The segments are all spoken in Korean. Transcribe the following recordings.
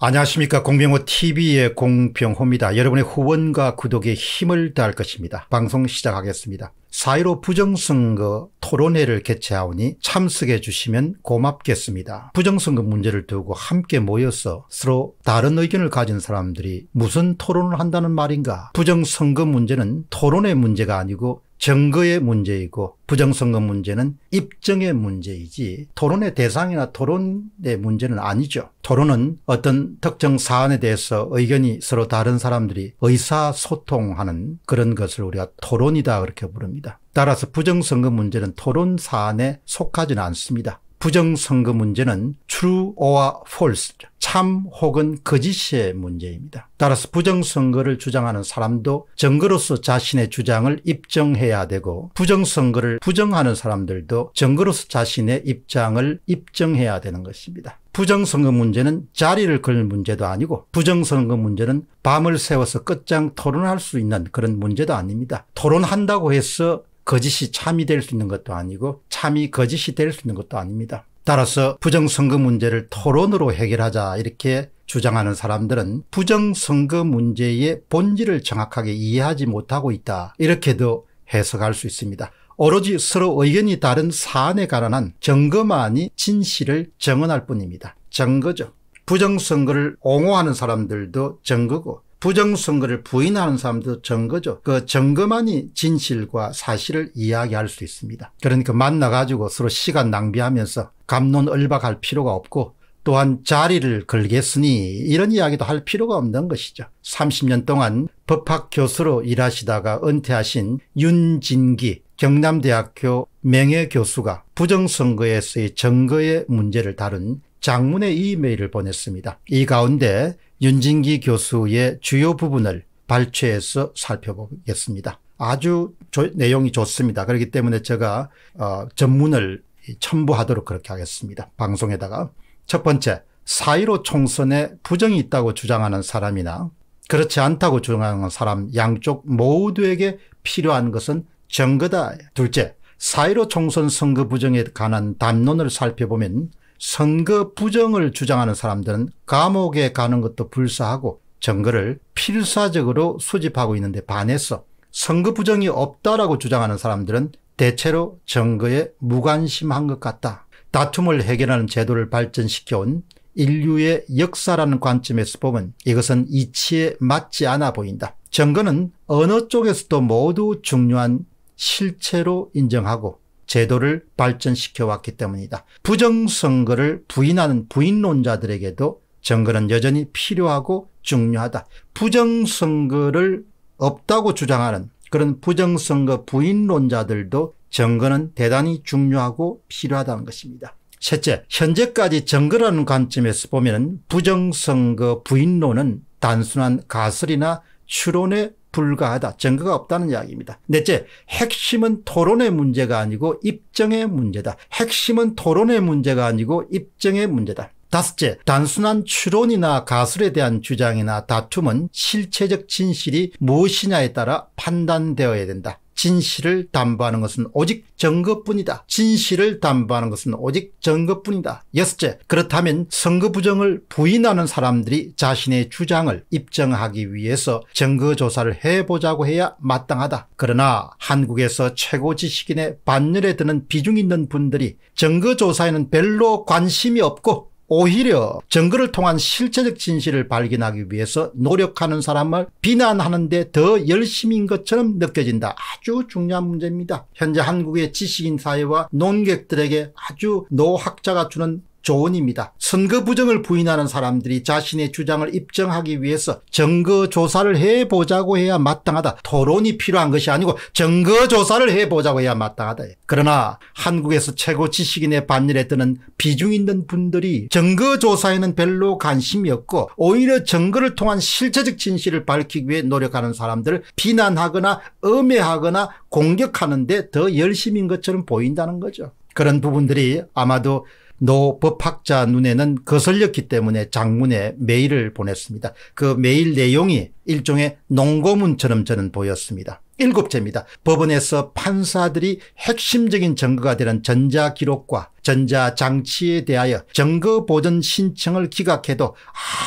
안녕하십니까. 공병호 TV의 공병호입니다. 여러분의 후원과 구독에 힘을 다할 것입니다. 방송 시작하겠습니다. 사1로 부정선거 토론회를 개최하오니 참석해 주시면 고맙겠습니다. 부정선거 문제를 두고 함께 모여서 서로 다른 의견을 가진 사람들이 무슨 토론을 한다는 말인가. 부정선거 문제는 토론의 문제가 아니고 증거의 문제이고 부정선거 문제는 입증의 문제이지 토론의 대상이나 토론의 문제는 아니죠. 토론은 어떤 특정 사안에 대해서 의견이 서로 다른 사람들이 의사소통하는 그런 것을 우리가 토론이다 그렇게 부릅니다. 따라서 부정선거 문제는 토론 사안에 속하지는 않습니다. 부정선거 문제는 true or false 참 혹은 거짓의 문제입니다. 따라서 부정선거를 주장하는 사람도 정거로서 자신의 주장을 입증해야 되고 부정선거를 부정하는 사람들도 정거로서 자신의 입장을 입증해야 되는 것입니다. 부정선거 문제는 자리를 걸 문제도 아니고 부정선거 문제는 밤을 새워서 끝장 토론할 수 있는 그런 문제도 아닙니다. 토론한다고 해서 거짓이 참이 될 수 있는 것도 아니고 참이 거짓이 될 수 있는 것도 아닙니다. 따라서 부정선거 문제를 토론으로 해결하자 이렇게 주장하는 사람들은 부정선거 문제의 본질을 정확하게 이해하지 못하고 있다 이렇게도 해석할 수 있습니다. 오로지 서로 의견이 다른 사안에 관한 증거만이 진실을 증언할 뿐입니다. 증거죠. 부정선거를 옹호하는 사람들도 증거고 부정선거를 부인하는 사람도 증거죠. 그 증거만이 진실과 사실을 이야기할 수 있습니다. 그러니까 만나가지고 서로 시간 낭비하면서 감론을박할 필요가 없고 또한 자리를 걸겠으니 이런 이야기도 할 필요가 없는 것이죠. 30년 동안 법학 교수로 일하시다가 은퇴하신 윤진기 경남대학교 명예교수가 부정선거에서의 증거의 문제를 다룬 장문의 이메일을 보냈습니다. 이 가운데 윤진기 교수의 주요 부분을 발췌해서 살펴보겠습니다. 아주 조, 내용이 좋습니다. 그렇기 때문에 제가 어, 전문을 첨부하도록 그렇게 하겠습니다. 방송에다가. 첫 번째, 사1로 총선에 부정이 있다고 주장하는 사람이나 그렇지 않다고 주장하는 사람 양쪽 모두에게 필요한 것은 증거다. 둘째, 사1로 총선 선거 부정에 관한 담론을 살펴보면 선거 부정을 주장하는 사람들은 감옥에 가는 것도 불사하고 증거를 필사적으로 수집하고 있는데 반해서 선거 부정이 없다라고 주장하는 사람들은 대체로 증거에 무관심한 것 같다. 다툼을 해결하는 제도를 발전시켜온 인류의 역사라는 관점에서 보면 이것은 이치에 맞지 않아 보인다. 증거는 어느 쪽에서도 모두 중요한 실체로 인정하고 제도를 발전시켜 왔기 때문이다. 부정선거를 부인하는 부인론자들에게도 정거는 여전히 필요하고 중요하다. 부정선거를 없다고 주장하는 그런 부정선거 부인론자들도 정거는 대단히 중요하고 필요하다는 것입니다. 셋째, 현재까지 정거라는 관점에서 보면 부정선거 부인론은 단순한 가설이나 추론에 불가하다. 증거가 없다는 이야기입니다. 넷째, 핵심은 토론의 문제가 아니고 입증의 문제다. 핵심은 토론의 문제가 아니고 입증의 문제다. 다섯째, 단순한 추론이나 가설에 대한 주장이나 다툼은 실체적 진실이 무엇이냐에 따라 판단되어야 된다. 진실을 담보하는 것은 오직 증거뿐이다 진실을 담보하는 것은 오직 증거뿐이다 여섯째, 그렇다면 선거 부정을 부인하는 사람들이 자신의 주장을 입증하기 위해서 증거 조사를 해보자고 해야 마땅하다. 그러나 한국에서 최고 지식인의 반열에 드는 비중 있는 분들이 증거 조사에는 별로 관심이 없고 오히려 정글을 통한 실체적 진실을 발견하기 위해서 노력하는 사람을 비난하는 데 더 열심인 것처럼 느껴진다. 아주 중요한 문제입니다. 현재 한국의 지식인 사회와 논객들에게 아주 노학자가 주는 조언입니다. 선거 부정을 부인하는 사람들이 자신의 주장을 입증하기 위해서 증거 조사를 해보자고 해야 마땅하다. 토론이 필요한 것이 아니고 증거 조사를 해보자고 해야 마땅하다. 그러나 한국에서 최고 지식인의 반열에 드는 비중 있는 분들이 증거 조사에는 별로 관심이 없고 오히려 증거를 통한 실체적 진실을 밝히기 위해 노력하는 사람들을 비난하거나 음해하거나 공격하는데 더 열심인 것처럼 보인다는 거죠. 그런 부분들이 아마도 노 법학자 눈에는 거슬렸기 때문에 장문에 메일을 보냈습니다. 그 메일 내용이 일종의 농고문처럼 저는 보였습니다. 일곱째입니다. 법원에서 판사들이 핵심적인 증거가 되는 전자기록과 전자장치에 대하여 증거보전 신청을 기각해도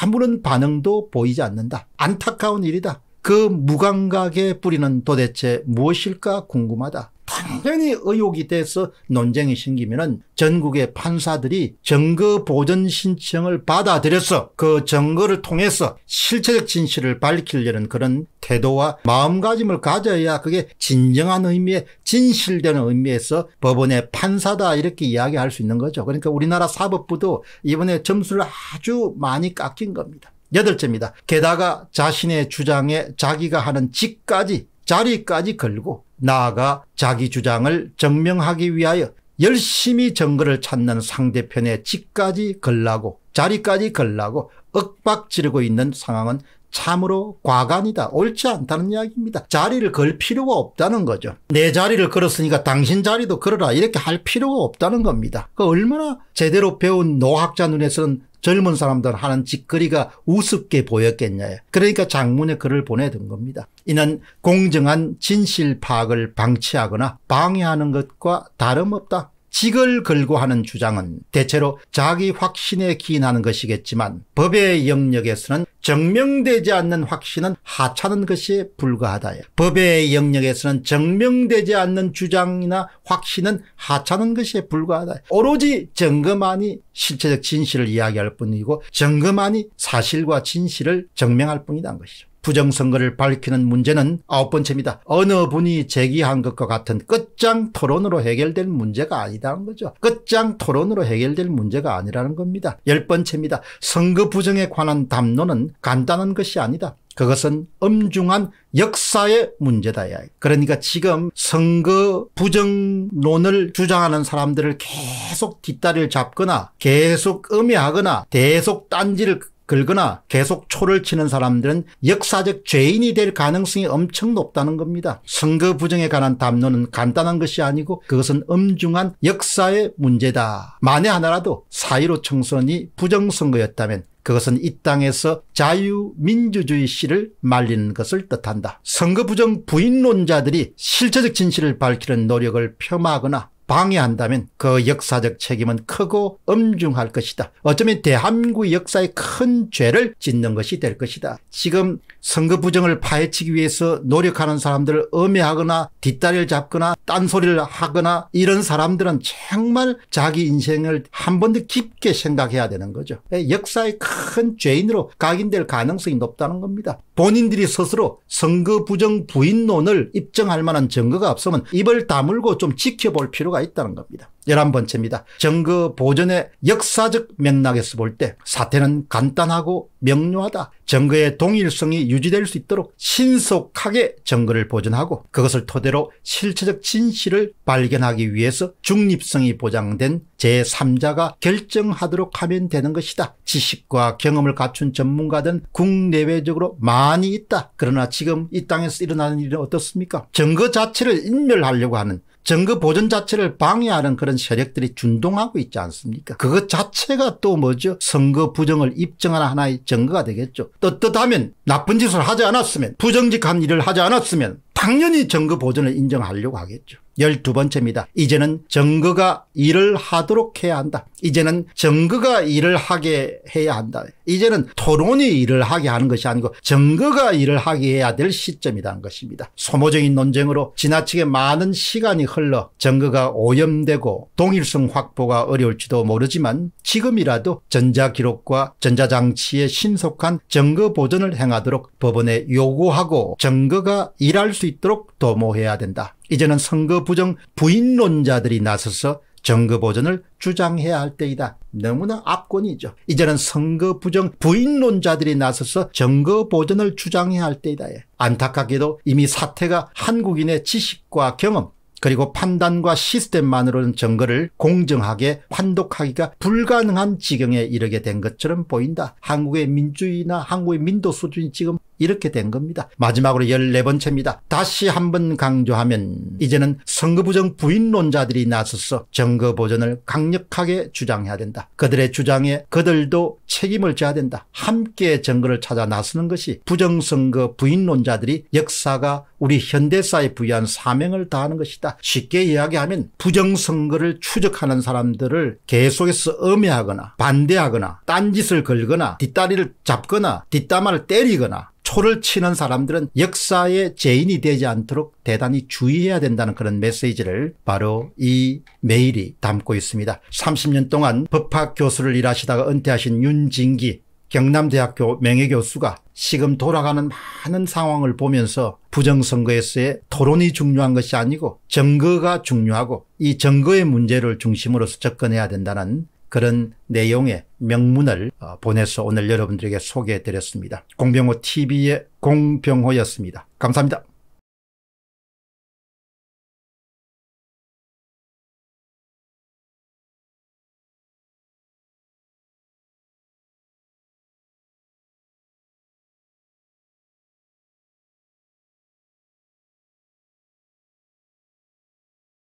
아무런 반응도 보이지 않는다. 안타까운 일이다. 그 무감각에 뿌리는 도대체 무엇일까 궁금하다. 당연히 의혹이 돼서 논쟁이 생기면은 전국의 판사들이 증거 보전 신청을 받아들여서 그 증거를 통해서 실체적 진실을 밝히려는 그런 태도와 마음가짐을 가져야 그게 진정한 의미에 진실되는 의미에서 법원의 판사다 이렇게 이야기할 수 있는 거죠. 그러니까 우리나라 사법부도 이번에 점수를 아주 많이 깎인 겁니다. 여덟째입니다. 게다가 자신의 주장에 자기가 하는 직까지 자리까지 걸고 나아가 자기 주장을 증명하기 위하여 열심히 정거를 찾는 상대편의 집까지 걸라고 자리까지 걸라고 억박지르고 있는 상황은 참으로 과간이다. 옳지 않다는 이야기입니다. 자리를 걸 필요가 없다는 거죠. 내 자리를 걸었으니까 당신 자리도 걸어라 이렇게 할 필요가 없다는 겁니다. 그 얼마나 제대로 배운 노학자 눈에서는 젊은 사람들 하는 짓거리가 우습게 보였겠냐. 그러니까 장문의 글을 보내둔 겁니다. 이는 공정한 진실 파악을 방치하거나 방해하는 것과 다름없다. 직을 걸고 하는 주장은 대체로 자기 확신에 기인하는 것이겠지만 법의 영역에서는 증명되지 않는 확신은 하찮은 것이 불과하다. 법의 영역에서는 증명되지 않는 주장이나 확신은 하찮은 것이 불과하다. 오로지 증거만이 실체적 진실을 이야기할 뿐이고 증거만이 사실과 진실을 증명할 뿐이란 것이죠. 부정선거를 밝히는 문제는 아홉 번째입니다. 어느 분이 제기한 것과 같은 끝장 토론으로 해결될 문제가 아니다는 거죠. 끝장 토론으로 해결될 문제가 아니라는 겁니다. 열 번째입니다. 선거 부정에 관한 담론은 간단한 것이 아니다. 그것은 엄중한 역사의 문제다. 그러니까 지금 선거 부정론을 주장하는 사람들을 계속 뒷다리를 잡거나 계속 음해하거나 계속 딴지를 걸거나 계속 초를 치는 사람들은 역사적 죄인이 될 가능성이 엄청 높다는 겁니다. 선거 부정에 관한 담론은 간단한 것이 아니고 그것은 엄중한 역사의 문제다. 만에 하나라도 사1로 총선이 부정선거였다면 그것은 이 땅에서 자유민주주의 씨를 말리는 것을 뜻한다. 선거 부정 부인론자들이 실체적 진실을 밝히는 노력을 폄하하거나 방해한다면 그 역사적 책임은 크고 엄중할 것이다. 어쩌면 대한민국 역사의 큰 죄를 짓는 것이 될 것이다. 지금 선거 부정을 파헤치기 위해서 노력하는 사람들을 음해하거나 뒷다리를 잡거나 딴소리를 하거나 이런 사람들은 정말 자기 인생을 한 번 더 깊게 생각해야 되는 거죠. 예, 역사의 큰 죄인으로 각인될 가능성이 높다는 겁니다. 본인들이 스스로 선거 부정 부인론을 입증할 만한 증거가 없으면 입을 다물고 좀 지켜볼 필요가 필요가 있다는 겁니다. 열한 번째입니다. 정거 보존의 역사적 맥락에서 볼 때 사태는 간단하고 명료하다. 정거의 동일성이 유지될 수 있도록 신속하게 정거를 보존하고 그것을 토대로 실체적 진실을 발견하기 위해서 중립성이 보장된 제3자가 결정하도록 하면 되는 것이다. 지식과 경험을 갖춘 전문가든 국내외적으로 많이 있다. 그러나 지금 이 땅에서 일어나는 일은 어떻습니까? 정거 자체를 인멸하려고 하는 정거 보존 자체를 방해하는 그런 세력들이 준동하고 있지 않습니까? 그것 자체가 또 뭐죠? 선거 부정을 입증하는 하나의 증거가 되겠죠. 떳떳하면 나쁜 짓을 하지 않았으면 부정직한 일을 하지 않았으면 당연히 정거 보존을 인정하려고 하겠죠. 12번째입니다. 이제는 정거가 일을 하도록 해야 한다. 이제는 정거가 일을 하게 해야 한다. 이제는 토론이 일을 하게 하는 것이 아니고 정거가 일을 하게 해야 될 시점이라는 것입니다. 소모적인 논쟁으로 지나치게 많은 시간이 흘러 정거가 오염되고 동일성 확보가 어려울지도 모르지만 지금이라도 전자기록과 전자장치의 신속한 정거 보존을 행하도록 법원에 요구하고 정거가 일할 수 있도록 도모해야 된다. 이제는 선거 부정 부인론자들이 나서서 정거 보전을 주장해야 할 때이다. 너무나 압권이죠. 이제는 선거 부정 부인론자들이 나서서 정거 보전을 주장해야 할 때이다. 예. 안타깝게도 이미 사태가 한국인의 지식과 경험 그리고 판단과 시스템만으로는 정거를 공정하게 판독하기가 불가능한 지경에 이르게 된 것처럼 보인다. 한국의 민주주의나 한국의 민도 수준이 지금 이렇게 된 겁니다. 마지막으로 14번째입니다. 다시 한번 강조하면 이제는 선거부정 부인론자들이 나서서 정거보전을 강력하게 주장해야 된다. 그들의 주장에 그들도 책임을 져야 된다. 함께 정거를 찾아 나서는 것이 부정선거 부인론자들이 역사가 우리 현대사에 부여한 사명을 다하는 것이다. 쉽게 이야기하면 부정선거를 추적하는 사람들을 계속해서 음해하거나 반대하거나 딴짓을 걸거나 뒷다리를 잡거나 뒷담화를 때리거나 소를 치는 사람들은 역사의 죄인이 되지 않도록 대단히 주의해야 된다는 그런 메시지를 바로 이 메일이 담고 있습니다. 30년 동안 법학 교수를 일하시다가 은퇴하신 윤진기 경남대학교 명예교수가 지금 돌아가는 많은 상황을 보면서 부정선거에서의 토론이 중요한 것이 아니고 증거가 중요하고 이 증거의 문제를 중심으로서 접근해야 된다는 그런 내용의 명문을 어, 보내서 오늘 여러분들에게 소개해드렸습니다. 공병호 TV의 공병호였습니다. 감사합니다.